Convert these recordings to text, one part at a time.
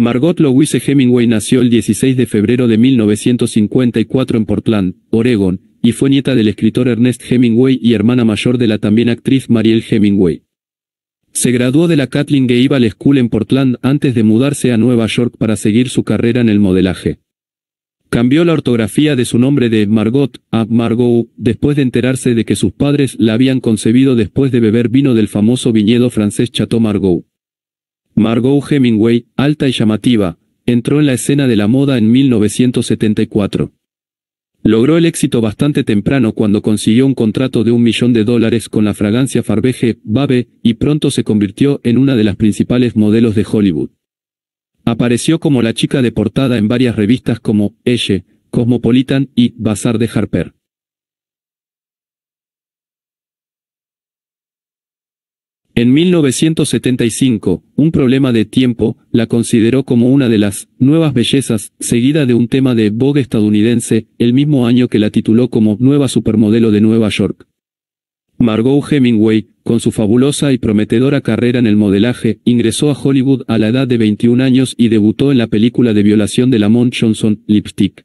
Margot Louise Hemingway nació el 16 de febrero de 1954 en Portland, Oregon, y fue nieta del escritor Ernest Hemingway y hermana mayor de la también actriz Mariel Hemingway. Se graduó de la Kathleen Gable School en Portland antes de mudarse a Nueva York para seguir su carrera en el modelaje. Cambió la ortografía de su nombre de Margot a Margot después de enterarse de que sus padres la habían concebido después de beber vino del famoso viñedo francés Chateau Margot. Margot Hemingway, alta y llamativa, entró en la escena de la moda en 1974. Logró el éxito bastante temprano cuando consiguió un contrato de un millón de dólares con la fragancia Farbeje, Babe, y pronto se convirtió en una de las principales modelos de Hollywood. Apareció como la chica de portada en varias revistas como Elle, Cosmopolitan y Bazar de Harper. En 1975, un problema de tiempo, la consideró como una de las nuevas bellezas, seguida de un tema de Vogue estadounidense, el mismo año que la tituló como Nueva Supermodelo de Nueva York. Margot Hemingway, con su fabulosa y prometedora carrera en el modelaje, ingresó a Hollywood a la edad de 21 años y debutó en la película de violación de Lamont Johnson, Lipstick.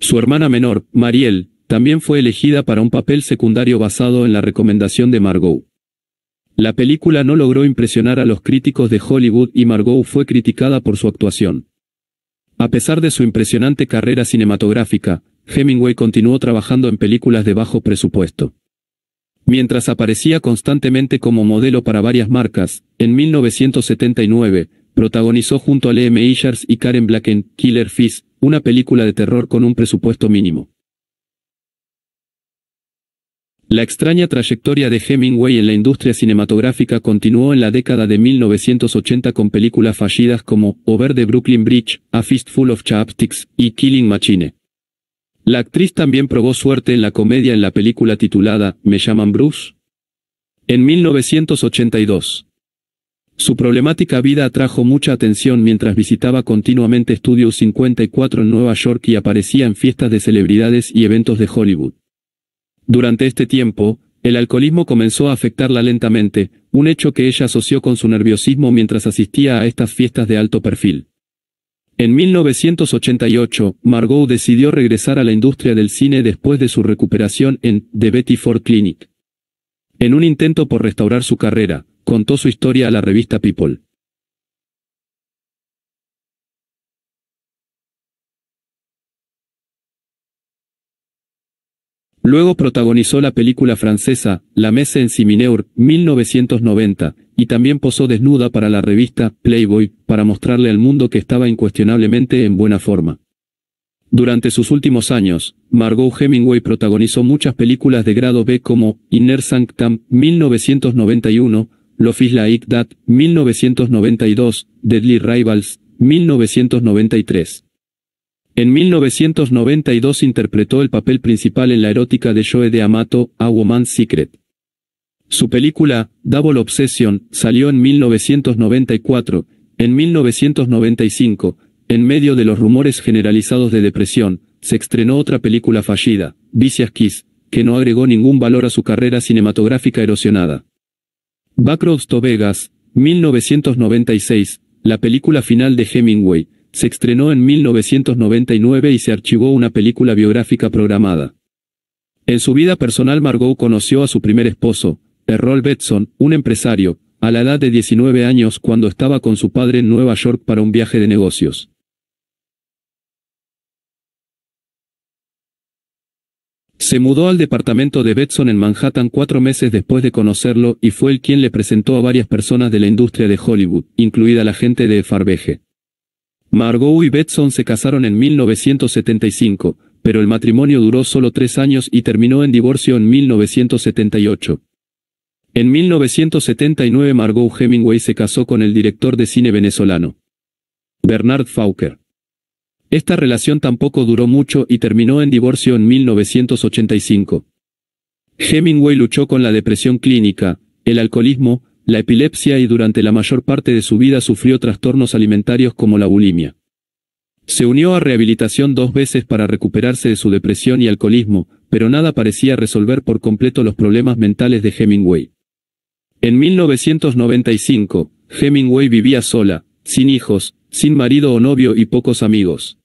Su hermana menor, Mariel, también fue elegida para un papel secundario basado en la recomendación de Margot. La película no logró impresionar a los críticos de Hollywood y Margot fue criticada por su actuación. A pesar de su impresionante carrera cinematográfica, Hemingway continuó trabajando en películas de bajo presupuesto. Mientras aparecía constantemente como modelo para varias marcas, en 1979, protagonizó junto a Lee Meyers y Karen Blacken, Killer Fish, una película de terror con un presupuesto mínimo. La extraña trayectoria de Hemingway en la industria cinematográfica continuó en la década de 1980 con películas fallidas como Over the Brooklyn Bridge, A Fistful of Chapsticks y Killing Machine. La actriz también probó suerte en la comedia en la película titulada Me llaman Bruce. En 1982. Su problemática vida atrajo mucha atención mientras visitaba continuamente Studio 54 en Nueva York y aparecía en fiestas de celebridades y eventos de Hollywood. Durante este tiempo, el alcoholismo comenzó a afectarla lentamente, un hecho que ella asoció con su nerviosismo mientras asistía a estas fiestas de alto perfil. En 1988, Margot decidió regresar a la industria del cine después de su recuperación en The Betty Ford Clinic. En un intento por restaurar su carrera, contó su historia a la revista People. Luego protagonizó la película francesa, La Messe en Simineur, 1990, y también posó desnuda para la revista Playboy, para mostrarle al mundo que estaba incuestionablemente en buena forma. Durante sus últimos años, Margot Hemingway protagonizó muchas películas de grado B como Inner Sanctum, 1991, L'Office Like That, 1992, Deadly Rivals, 1993. En 1992 interpretó el papel principal en la erótica de Joe de Amato, A Woman's Secret. Su película, Double Obsession, salió en 1994, en 1995, en medio de los rumores generalizados de depresión, se estrenó otra película fallida, Vicious Kiss, que no agregó ningún valor a su carrera cinematográfica erosionada. Backroads to Vegas, 1996, la película final de Hemingway, se estrenó en 1999 y se archivó una película biográfica programada. En su vida personal Margot conoció a su primer esposo, Errol Betson, un empresario, a la edad de 19 años cuando estaba con su padre en Nueva York para un viaje de negocios. Se mudó al departamento de Betson en Manhattan cuatro meses después de conocerlo y fue el quien le presentó a varias personas de la industria de Hollywood, incluida la gente de Farbeje. Margot y Betson se casaron en 1975, pero el matrimonio duró solo tres años y terminó en divorcio en 1978. En 1979 Margot Hemingway se casó con el director de cine venezolano, Bernard Fauker. Esta relación tampoco duró mucho y terminó en divorcio en 1985. Hemingway luchó con la depresión clínica, el alcoholismo, la epilepsia y durante la mayor parte de su vida sufrió trastornos alimentarios como la bulimia. Se unió a rehabilitación dos veces para recuperarse de su depresión y alcoholismo, pero nada parecía resolver por completo los problemas mentales de Hemingway. En 1995, Hemingway vivía sola, sin hijos, sin marido o novio y pocos amigos.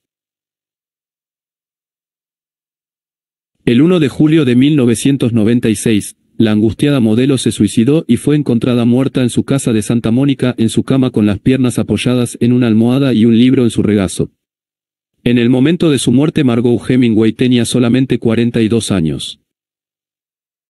El 1 de julio de 1996, la angustiada modelo se suicidó y fue encontrada muerta en su casa de Santa Mónica en su cama con las piernas apoyadas en una almohada y un libro en su regazo. En el momento de su muerte Margot Hemingway tenía solamente 42 años.